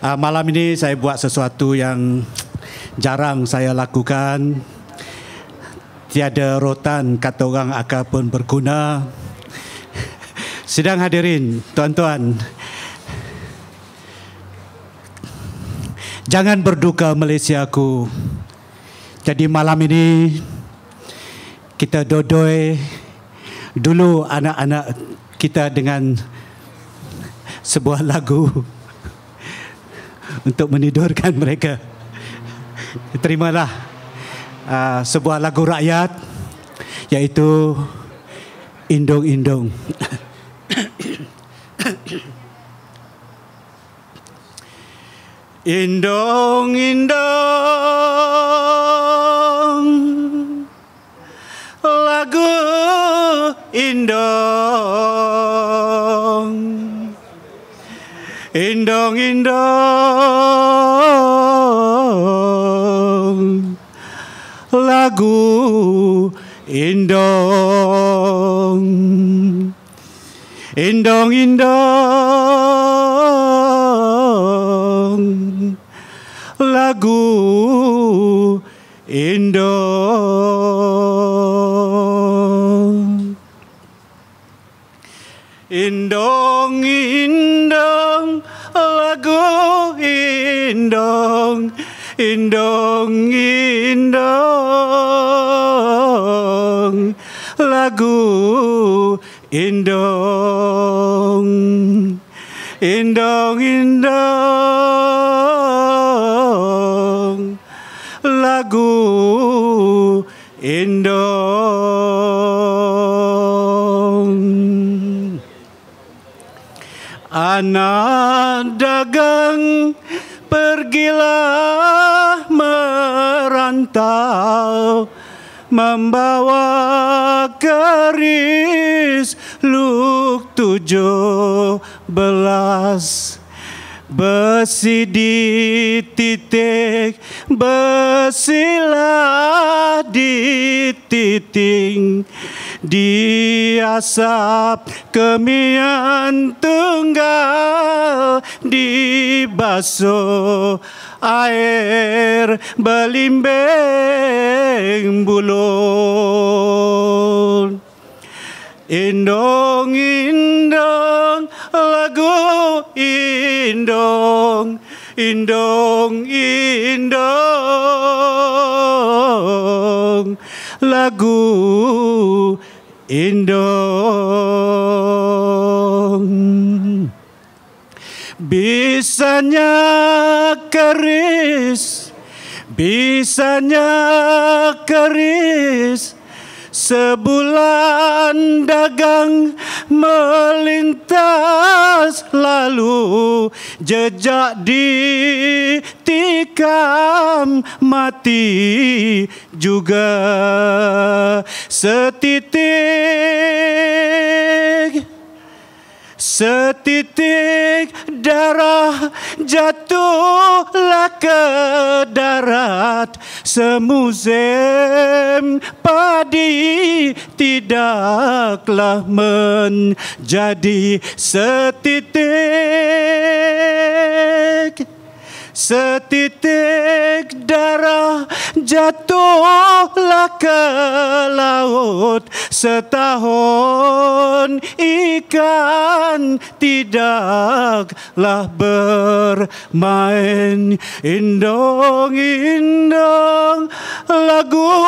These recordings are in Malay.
uh, malam ini saya buat sesuatu yang jarang saya lakukan. Tiada rotan kata orang akar pun berguna. Sedang hadirin, tuan-tuan. Jangan berduka Malaysia ku. Jadi malam ini kita dodoi dulu anak-anak kita dengan sebuah lagu untuk menidurkan mereka. Terimalah uh, sebuah lagu rakyat yaitu Indong Indong. indong Indong indong indong lagu indong indong indong lagu indong Indong, indong, lagu indong, indong, indong, lagu indong, indong, indong, lagu indong. Anak dagang pergilah merantau membawa keris luk tujuh belas besi di titik besilah di titik diasap kemian tunggal di basuh air belimbing bulun indong indong lagu indong indong indong lagu indong bisanya keris bisanya keris sebulan dagang melintas lalu jejak di tikam mati juga setitik Setitik darah jatuhlah ke darat Semusim padi tidaklah menjadi setitik Setitik darah jatuhlah ke laut Setahun ikan tidaklah bermain Indong-indong lagu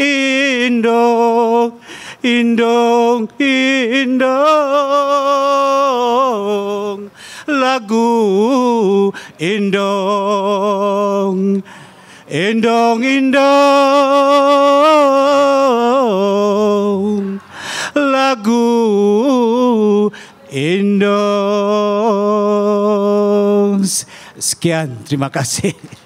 Indong Indong, Indong lagu indong indong indong lagu indong sekian terima kasih